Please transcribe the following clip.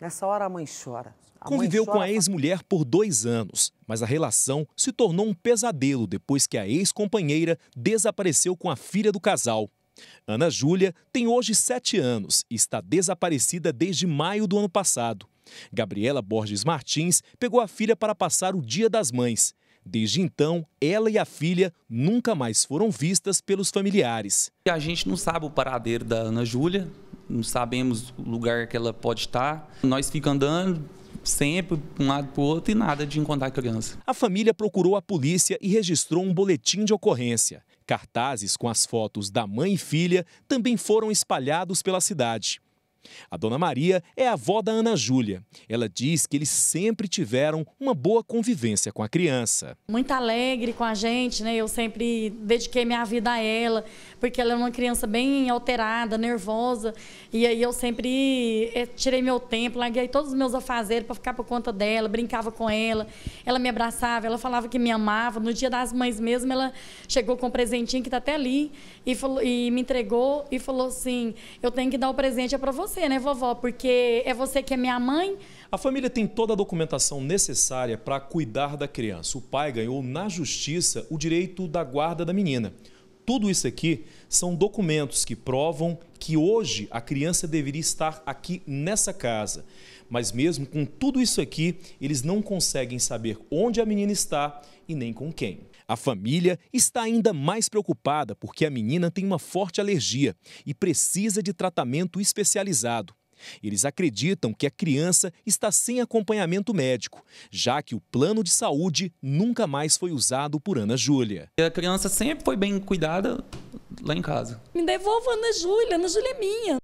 Nessa hora a mãe chora. A Conviveu mãe chora... com a ex-mulher por dois anos, mas a relação se tornou um pesadelo depois que a ex-companheira desapareceu com a filha do casal. Ana Júlia tem hoje sete anos e está desaparecida desde maio do ano passado. Gabriela Borges Martins pegou a filha para passar o Dia das Mães. Desde então, ela e a filha nunca mais foram vistas pelos familiares. A gente não sabe o paradeiro da Ana Júlia, não sabemos o lugar que ela pode estar. Nós ficamos andando sempre um lado para o outro e nada de encontrar a criança. A família procurou a polícia e registrou um boletim de ocorrência. Cartazes com as fotos da mãe e filha também foram espalhados pela cidade. A dona Maria é a avó da Ana Júlia. Ela diz que eles sempre tiveram uma boa convivência com a criança. Muito alegre com a gente, né? Eu sempre dediquei minha vida a ela, porque ela é uma criança bem alterada, nervosa. E aí eu sempre eh, tirei meu tempo, larguei todos os meus afazeres para ficar por conta dela, brincava com ela. Ela me abraçava, ela falava que me amava. No dia das mães mesmo, ela chegou com um presentinho que está até ali e, falou, e me entregou e falou assim: Eu tenho que dar o presente é para você você, né, vovó? Porque é você que é minha mãe. A família tem toda a documentação necessária para cuidar da criança. O pai ganhou na justiça o direito da guarda da menina. Tudo isso aqui são documentos que provam que hoje a criança deveria estar aqui nessa casa. Mas mesmo com tudo isso aqui, eles não conseguem saber onde a menina está e nem com quem. A família está ainda mais preocupada porque a menina tem uma forte alergia e precisa de tratamento especializado. Eles acreditam que a criança está sem acompanhamento médico, já que o plano de saúde nunca mais foi usado por Ana Júlia. A criança sempre foi bem cuidada lá em casa. Me devolva Ana Júlia, Ana Júlia é minha.